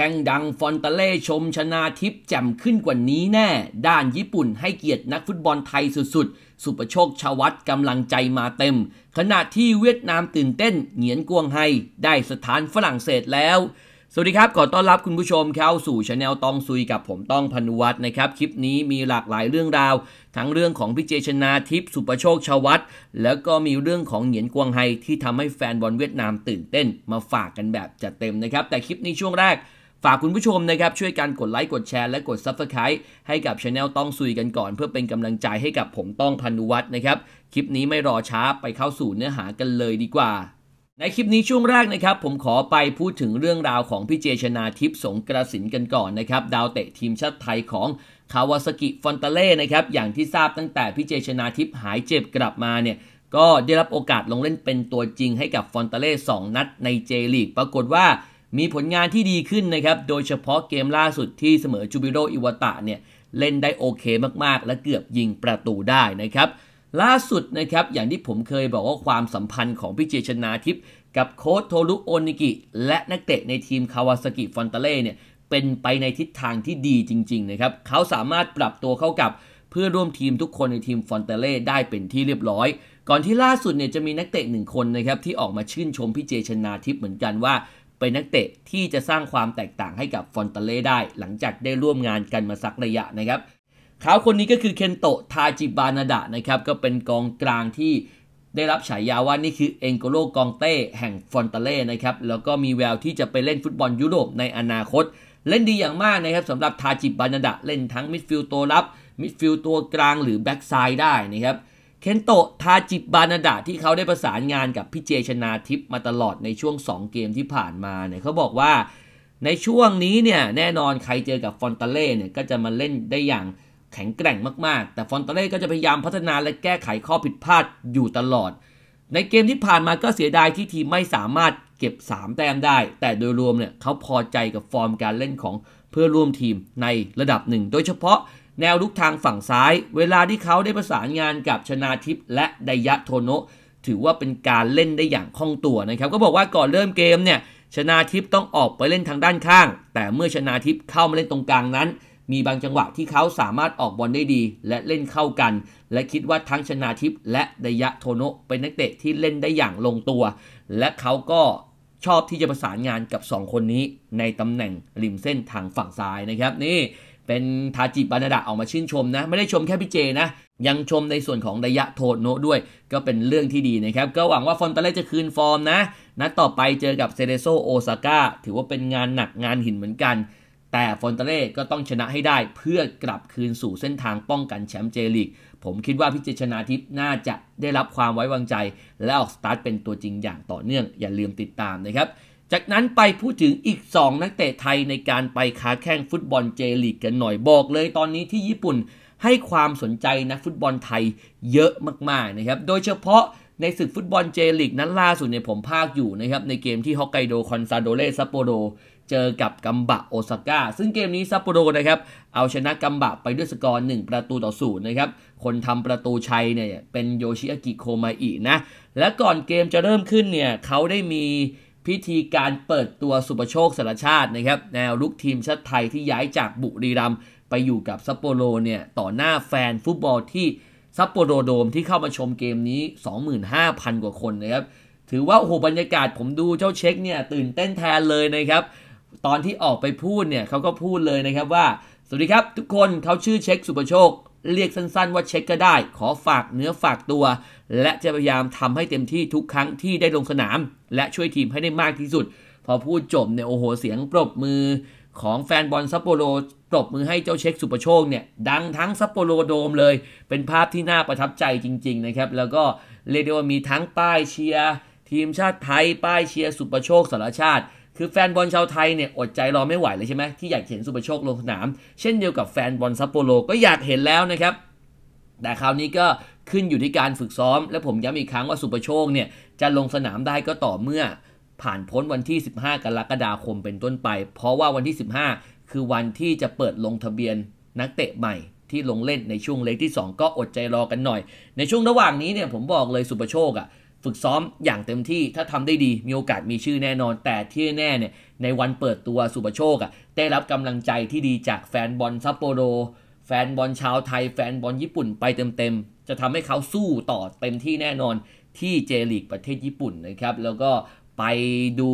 แข่งดังฟอนตาเล่ชมชนาทิพย์แจ่มขึ้นกว่านี้แน่ ด้านญี่ปุ่นให้เกียรตินักฟุตบอลไทยสุด ๆ สุประโชคชวัตกำลังใจมาเต็ม ขณะที่เวียดนามตื่นเต้น เหงียนกวงไฮได้สถานฝรั่งเศสแล้ว สวัสดีครับ ขอต้อนรับคุณผู้ชมเข้าสู่ชาแนลตองซุยกับผมต้องพนุวัตรนะครับ คลิปนี้มีหลากหลายเรื่องราว ทั้งเรื่องของพิเจชนาทิพย์สุประโชคชวัตแล้วก็มีเรื่องของเหงียนกวงไฮที่ทำให้แฟนบอลเวียดนามตื่นเต้นมาฝากกันแบบจัดเต็มนะครับแต่คลิปนี้ช่วงแรกฝากคุณผู้ชมนะครับช่วยกันกดไลค์กดแชร์และกด Subscribe ให้กับช anel ต้องซุยกันก่อน เพื่อเป็นกำลังใจให้กับผมต้องพันุวัฒน์นะครับ คลิปนี้ไม่รอช้า ไปเข้าสู่เนื้อหากันเลยดีกว่า ในคลิปนี้ช่วงแรกนะครับ ผมขอไปพูดถึงเรื่องราวของพี่เจชนาทิพย์สงกระสินกันก่อนนะครับ ดาวเตะทีมชาติไทยของคาวาสกิฟอนตาเล่นะครับ อย่างที่ทราบตั้งแต่พี่เจชนาทิพย์หายเจ็บกลับมาเนี่ยก็ได้รับโอกาสลงเล่นเป็นตัวจริงให้กับฟอนตาเล่สนัด ในเจลีก ปรากฏว่ามีผลงานที่ดีขึ้นนะครับ โดยเฉพาะเกมล่าสุดที่เสมอจูบิโรอิวตะเนี่ยเล่นได้โอเคมากๆ และเกือบยิงประตูได้นะครับล่าสุดนะครับอย่างที่ผมเคยบอกว่าความสัมพันธ์ของพี่เจชนาทิพย์กับโค้ชโทลุโอนิกิ และนักเตะในทีมคาวาสกิฟอนตาเล่เนี่ยเป็นไปในทิศทางที่ดีจริงๆนะครับเขาสามารถปรับตัวเข้ากับเพื่อร่วมทีมทุกคนในทีมฟอนเตเล่ได้เป็นที่เรียบร้อย ก่อนที่ล่าสุดเนี่ยจะมีนักเตะหนึ่งคนนะครับที่ออกมาชื่นชมพี่เจชนาทิพย์เหมือนกันว่าเป็นนักเตะที่จะสร้างความแตกต่างให้กับฟอนเตเล่ได้หลังจากได้ร่วมงานกันมาสักระยะนะครับเขาคนนี้ก็คือเคนโตะทาจิบานาดะนะครับ ก็เป็นกองกลางที่ได้รับฉายาว่านี่คือเองโกโลกองเต้แห่งฟอนเตเล่นะครับแล้วก็มีแววที่จะไปเล่นฟุตบอลยุโรปในอนาคต เล่นดีอย่างมากนะครับสำหรับทาจิบานาดะเล่นทั้งมิดฟิลด์ตัวรับ มิดฟิลด์ตัวกลางหรือแบ็กซ้ายได้นะครับเคนโตะทาจิบานาดะที่เขาได้ประสานงานกับพี่เจชนาทิพมาตลอดในช่วง 2 เกมที่ผ่านมาเนี่ยเขาบอกว่าในช่วงนี้เนี่ยแน่นอนใครเจอกับฟอนตาเล่เนี่ยก็จะมาเล่นได้อย่างแข็งแกร่งมากๆ แต่ฟอนตาเล่ก็จะพยายามพัฒนาและแก้ไขข้อผิดพลาดอยู่ตลอด ในเกมที่ผ่านมาก็เสียดายที่ทีมไม่สามารถเก็บ 3 แต้มได้ แต่โดยรวมเนี่ยเขาพอใจกับฟอร์มการเล่นของเพื่อร่วมทีมในระดับหนึ่งโดยเฉพาะแนวลุกทางฝั่งซ้าย เวลาที่เขาได้ประสานงานกับชนาทิพและไดยะโทโนะถือว่าเป็นการเล่นได้อย่างคล่องตัวนะครับ ก็บอกว่าก่อนเริ่มเกมเนี่ย ชนาทิพต้องออกไปเล่นทางด้านข้าง แต่เมื่อชนาทิพเข้ามาเล่นตรงกลางนั้น มีบางจังหวะที่เขาสามารถออกบอลได้ดี และเล่นเข้ากัน และคิดว่าทั้งชนาทิพและไดยะโทโนะเป็นนักเตะที่เล่นได้อย่างลงตัว และเขาก็ชอบที่จะประสานงานกับ 2 คนนี้ ในตำแหน่งริมเส้นทางฝั่งซ้ายนะครับนี่เป็นทาจิบานาดะออกมาชื่นชมนะ ไม่ได้ชมแค่พี่เจนะ ยังชมในส่วนของระยะโทโนด้วย ก็เป็นเรื่องที่ดีนะครับ ก็หวังว่าฟอนตาเล่จะคืนฟอร์มนะ นัดต่อไปเจอกับเซเรโซโอซาก้าถือว่าเป็นงานหนักงานหินเหมือนกัน แต่ฟอนตาเล่ก็ต้องชนะให้ได้เพื่อกลับคืนสู่เส้นทางป้องกันแชมป์เจลีกผมคิดว่าพิจิชนาทิพย์น่าจะได้รับความไว้วางใจ และออกสตาร์ทเป็นตัวจริงอย่างต่อเนื่องอย่าลืมติดตามนะครับจากนั้นไปพูดถึงอีก 2 นักเตะไทยในการไปค้าแข่งฟุตบอลเจลีกกันหน่อยบอก เลย ตอนนี้ที่ญี่ปุ่นให้ความสนใจนักฟุตบอลไทยเยอะมาก ๆ นะครับ โดยเฉพาะในศึกฟุตบอลเจลีกนั้นล่าสุดเนี่ยผมภาคอยู่นะครับ ในเกมที่ฮอกไกโดคอนซาโดเลซัปโปโรเจอกับกัมบะโอซาก้าซึ่งเกมนี้ซัปโปโรนะครับ เอาชนะกัมบะไปด้วยสกอร์1ประตูต่อศูนย์นะครับคนทำประตูชัยเนี่ยเป็นโยชิอากิโคมาอินะและก่อนเกมจะเริ่มขึ้นเนี่ยเขาได้มีพิธีการเปิดตัวสุปโชคสารชาตินะครับแนวลุกทีมชาติไทยที่ย้ายจากบุรีรัมย์ไปอยู่กับซัปโปโรเนี่ยต่อหน้าแฟนฟุตบอลที่ซัปโปโรโดมที่เข้ามาชมเกมนี้ 25,000 กว่าคนนะครับถือว่าโอ้โหบรรยากาศผมดูเจ้าเช็คเนี่ยตื่นเต้นแทนเลยนะครับตอนที่ออกไปพูดเนี่ยเขาก็พูดเลยนะครับว่า สวัสดีครับทุกคนเขาชื่อเช็คสุปโชคเรียกสั้นๆ ว่าเช็คก็ได้ ขอฝากเนื้อฝากตัว และจะพยายามทำให้เต็มที่ทุกครั้งที่ได้ลงสนาม และช่วยทีมให้ได้มากที่สุด พอพูดจบเนี่ยโอ้โหเสียงปรบมือของแฟนบอลซัปโปโรปรบมือให้เจ้าเช็คสุปโชคเนี่ย ดังทั้งซัปโปโรโดมเลย เป็นภาพที่น่าประทับใจจริง ๆ นะครับ แล้วก็เรียกได้ว่ามีทั้งป้ายเชียร์ทีมชาติไทยป้ายเชียร์สุปโชคสารชาติคือแฟนบอลชาวไทยเนี่ยอดใจรอไม่ไหวเลยใช่ไหมที่อยากเห็นสุประโชคลงสนาม เช่นเดียวกับแฟนบอลซัปโปโรก็อยากเห็นแล้วนะครับ แต่คราวนี้ก็ขึ้นอยู่ที่การฝึกซ้อม และผมย้ำอีกครั้งว่าสุประโชคเนี่ยจะลงสนามได้ก็ต่อเมื่อ ผ่านพ้นวันที่ 15 กรกฎาคมเป็นต้นไป เพราะว่าวันที่ 15 คือวันที่จะเปิดลงทะเบียน นักเตะใหม่ที่ลงเล่นในช่วงเล็กที่ 2 ก็อดใจรอกันหน่อย ในช่วงระหว่างนี้เนี่ยผมบอกเลยสุประโชคอะ่ะฝึกซ้อมอย่างเต็มที่ถ้าทำได้ดีมีโอกาสมีชื่อแน่นอน แต่ที่แน่เนี่ยในวันเปิดตัวสุปรโชคอะ่ะได้รับกำลังใจที่ดีจากแฟนบอลซัปโปโร แฟนบอลชาวไทยแฟนบอลญี่ปุ่น ไปเต็มๆจะทำให้เขาสู้ต่อเต็มที่แน่นอนที่เจลีกประเทศญี่ปุ่นนะครับแล้วก็ไปดู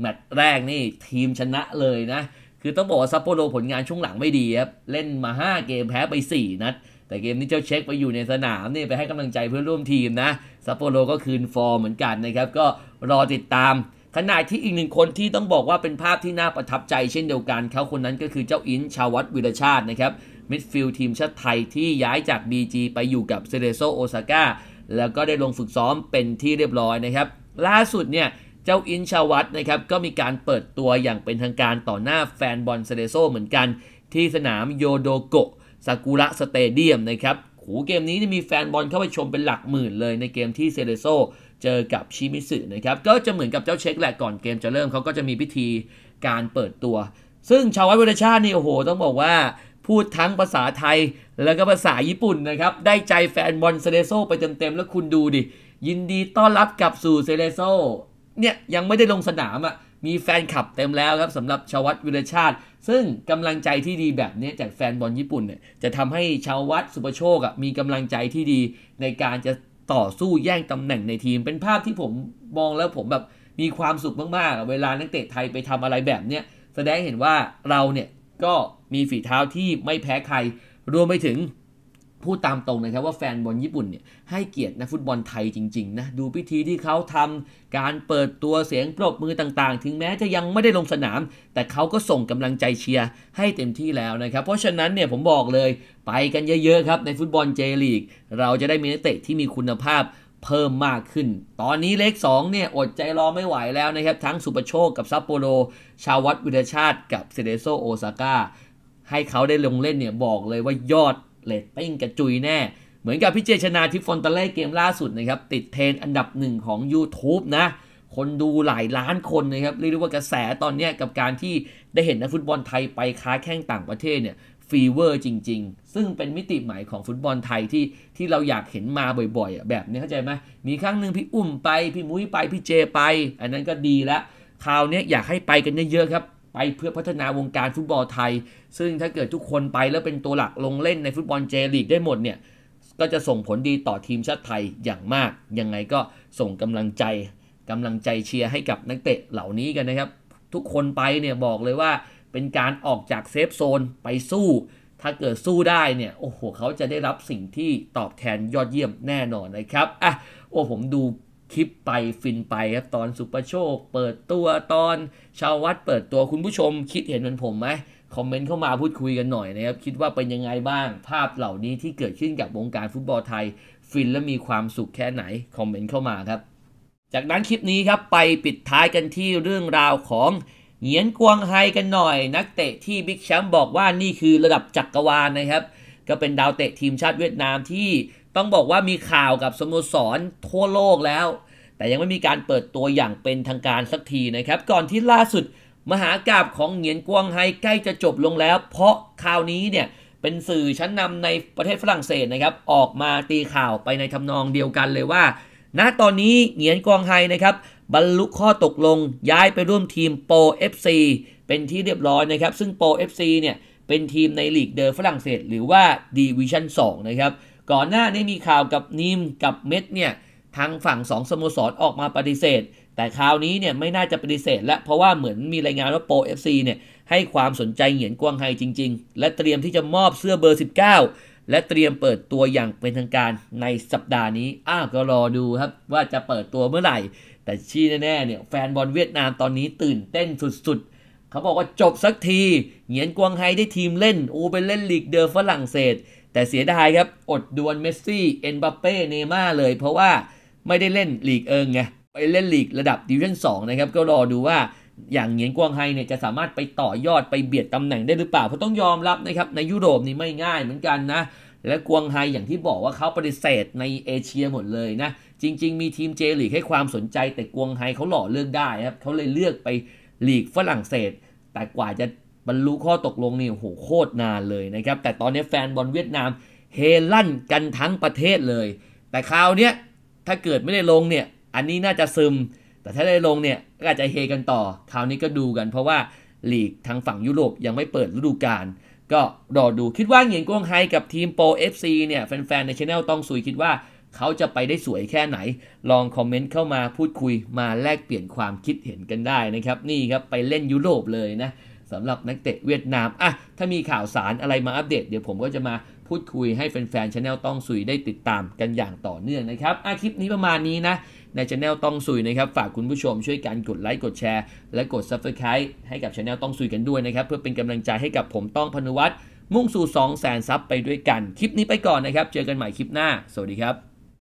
แมตช์แรกนี่ทีมชนะเลยนะ คือต้องบอกว่าซัปโปโรผลงานช่วงหลังไม่ดีครับเล่นมา 5 เกมแพ้ไป 4 นัดแต่เกมนี้เจ้าเช็คไปอยู่ในสนามนี่ไปให้กำลังใจเพื่อนร่วมทีมนะซัปโปโรก็คืนฟอร์เหมือนกันนะครับ ก็รอติดตามขณะที่อีกหนึ่งคนที่ต้องบอกว่าเป็นภาพที่น่าประทับใจเช่นเดียวกัน เขาคนนั้นก็คือเจ้าอินชาววัตวิรชาตินะครับมิดฟิลด์ทีมชาติไทยที่ย้ายจาก BG ไปอยู่กับเซเลโซโอซาก้าแล้วก็ได้ลงฝึกซ้อมเป็นที่เรียบร้อยนะครับล่าสุดเนี่ยเจ้าอินชาวัตนะครับก็มีการเปิดตัวอย่างเป็นทางการต่อหน้าแฟนบอลเซเลโซเหมือนกัน ที่สนามโยโดโกะซากุระสเตเดียมนะครับหูเกมนี้มีแฟนบอลเข้าไปชมเป็นหลักหมื่นเลย ในเกมที่เซเรโซเจอกับชิมิสึนะครับ ก็จะเหมือนกับเจ้าเช็คแหละก่อนเกมจะเริ่มเขาก็จะมีพิธีการเปิดตัว ซึ่งชาววัววรชาตินี่โอ้โห ต้องบอกว่า พูดทั้งภาษาไทยแล้วก็ภาษาญี่ปุ่นนะครับ ได้ใจแฟนบอลเซเลโซ ไปเต็มๆแล้วคุณดูดิยินดีต้อนรับกลับสู่เซเลโซเนี่ยยังไม่ได้ลงสนามอะ่ะมีแฟนคลับเต็มแล้วครับสำหรับชวัตวิรชาติซึ่งกำลังใจที่ดีแบบนี้จากแฟนบอลญี่ปุ่นเนี่ยจะทำให้ชาววัดสุปโชคมีกำลังใจที่ดีในการจะต่อสู้แย่งตำแหน่งในทีม เป็นภาพที่ผมมองแล้วผมแบบมีความสุขมากๆเวลานักเตะไทยไปทำอะไรแบบเนี้ยแสดงเห็นว่าเราเนี่ยก็มีฝีเท้าที่ไม่แพ้ใครรวมไปถึงพูดตามตรงนะครับว่าแฟนบอลญี่ปุ่นเนี่ย ให้เกียรตินักฟุตบอลไทยจริง ๆ นะ ดูพิธีที่เขาทำการเปิดตัวเสียงปรบมือต่างๆ ถึงแม้จะยังไม่ได้ลงสนาม แต่เขาก็ส่งกำลังใจเชียร์ให้เต็มที่แล้วนะครับ เพราะฉะนั้นเนี่ยผมบอกเลยไปกันเยอะ ๆ ครับในฟุตบอลเจลีกเราจะได้มีนักเตะที่มีคุณภาพเพิ่มมากขึ้น ตอนนี้เลข2เนี่ยอดใจรอไม่ไหวแล้วนะครับทั้งสุปโชคกับซัปโปโรชาววัดวิทชาติกับเซเดโซโอซาก้าให้เขาได้ลงเล่นเนี่ยบอกเลยว่ายอดเลตติ้งกระจุยแน่ เหมือนกับพี่เจชนาทิฟฟอนตเล่เกมล่าสุดนะครับ ติดเทรนอันดับหนึ่งของ YouTube นะ คนดูหลายล้านคนนะครับ เรียกได้ว่ากระแสตอนนี้กับการที่ได้เห็นนักฟุตบอลไทยไปค้าแข่งต่างประเทศเนี่ยฟีเวอร์จริงๆ ซึ่งเป็นมิติใหม่ของฟุตบอลไทยที่ที่เราอยากเห็นมาบ่อยๆ แบบนี้เข้าใจไหมมีครั้งหนึ่งพี่อุ้มไปพี่มุ้ยไปพี่เจไป อันนั้นก็ดีแล้วคราวนี้อยากให้ไปกันเยอะๆครับไปเพื่อพัฒนาวงการฟุตบอลไทย ซึ่งถ้าเกิดทุกคนไปแล้วเป็นตัวหลักลงเล่นในฟุตบอลเจลีกได้หมดเนี่ยก็จะส่งผลดีต่อทีมชาติไทยอย่างมาก ยังไงก็ส่งกำลังใจกำลังใจเชียร์ให้กับนักเตะเหล่านี้กันนะครับ ทุกคนไปเนี่ยบอกเลยว่า เป็นการออกจากเซฟโซนไปสู้ ถ้าเกิดสู้ได้เนี่ย โอ้โห เขาจะได้รับสิ่งที่ตอบแทนยอดเยี่ยมแน่นอนนะครับอ่ะโอ้ผมดูคลิปไปฟินไปครับตอนสุปร์โชค เปิดตัวตอนชาววัดเปิดตัวคุณผู้ชมคิดเห็นเหมือนผมไหมคอมเมนต์เข้ามาพูดคุยกันหน่อยนะครับ คิดว่าเป็นยังไงบ้าง ภาพเหล่านี้ที่เกิดขึ้นกับวงการฟุตบอลไทย ฟินและมีความสุขแค่ไหนคอมเมนต์เข้ามาครับ จากนั้นคลิปนี้ครับไปปิดท้ายกันที่เรื่องราวของเหงียนกวงไฮกันหน่อย นักเตะที่บิ๊กแชมป์บอกว่านี่คือระดับจักรวาลนะครับ ก็เป็นดาวเตะทีมชาติเวียดนามที่ต้องบอกว่ามีข่าวกับสโมสรทั่วโลกแล้ว แต่ยังไม่มีการเปิดตัวอย่างเป็นทางการสักทีนะครับ ก่อนที่ล่าสุดมหากราบของเหงียนกวางไฮใกล้จะจบลงแล้ว เพราะข่าวนี้เนี่ยเป็นสื่อชั้นนำในประเทศฝรั่งเศสนะครับ ออกมาตีข่าวไปในทำนองเดียวกันเลยว่า ณตอนนี้เหงียนกวางไฮนะครับบรรลุข้อตกลงย้ายไปร่วมทีมโปรซีเป็นที่เรียบร้อยนะครับ ซึ่งโปรซีเนี่ยเป็นทีมในลีกเดอฝรั่งเศสหรือว่าดีวิชั่น2นะครับก่อนหน้านี้มีข่าวกับนิมกับเม็ดเนี่ยทางฝั่งสองสโมสรออกมาปฏิเสธ แต่คราวนี้เนี่ยไม่น่าจะปฏิเสธ และเพราะว่าเหมือนมีรายงานว่าโปรเอฟซีเนี่ยให้ความสนใจเหยียนกวางไฮจริง ๆ และเตรียมที่จะมอบเสื้อเบอร์ 19 และเตรียมเปิดตัวอย่างเป็นทางการในสัปดาห์นี้ อ้าวก็รอดูครับว่าจะเปิดตัวเมื่อไหร่ แต่ชี้แน่ๆเนี่ยแฟนบอลเวียดนามตอนนี้ตื่นเต้นสุดๆเขาบอกว่าจบสักที เหงียนกวงไฮได้ทีมเล่น อูไปเล่นลีกเดอร์ฝรั่งเศส แต่เสียดายครับ อดดวลเมสซี่ เอ็นบัปเป้เนม่าเลยเพราะว่าไม่ได้เล่นลีกเอิงไงไปเล่นลีกระดับดิวิชั่น 2 นะครับ ก็รอดูว่าอย่างเหงียนกวงไฮเนี่ยจะสามารถไปต่อยอดไปเบียดตำแหน่งได้หรือเปล่า เพราะต้องยอมรับนะครับในยุโรปนี่ไม่ง่ายเหมือนกันนะ และกวงไฮอย่างที่บอกว่าเขาปฏิเสธในเอเชียหมดเลยนะจริง ๆ มีทีมเจลีกให้ความสนใจ แต่กวงไฮเขาหล่อเลือกได้ครับเขาเลยเลือกไปลีกฝรั่งเศสแต่กว่าจะบรรลุข้อตกลงนี่โหโคตรนานเลยนะครับ แต่ตอนนี้แฟนบอลเวียดนามเฮลั่นกันทั้งประเทศเลย แต่คราวเนี้ยถ้าเกิดไม่ได้ลงเนี่ย อันนี้น่าจะซึม แต่ถ้าได้ลงเนี่ยก็อาจจะเฮกันต่อคราวนี้ก็ดูกันเพราะว่าลีกทางฝั่งยุโรปยังไม่เปิดฤดูกาลก็รอดูคิดว่าเหงียนกวงไฮกับทีมโปรเอฟซีเนี่ยแฟนๆในช a n e ต้องสุยคิดว่าเขาจะไปได้สวยแค่ไหน ลองคอมเมนต์เข้ามาพูดคุยมาแลกเปลี่ยนความคิดเห็นกันได้นะครับ นี่ครับไปเล่นยุโรปเลยนะสำหรับนักเตะเวียดนามอ่ะถ้ามีข่าวสารอะไรมาอัปเดตเดี๋ยวผมก็จะมาพูดคุยให้แฟนๆชาแนลต้องสุยได้ติดตามกันอย่างต่อเนื่องนะครับอาคลิปนี้ประมาณนี้นะในชาแนลต้องสุยนะครับฝากคุณผู้ชมช่วยกันกดไลค์กดแชร์และกด Subscribe ให้กับชาแนลต้องสุยกันด้วยนะครับเพื่อเป็นกำลังใจให้กับผมต้องพนุวัตรมุ่งสู่ 2 0 0 0 0 0ซับไปด้วยกันคลิปนี้ไปก่อนนะครับเจอกันใหม่คลิปหน้า สวัสดีครับ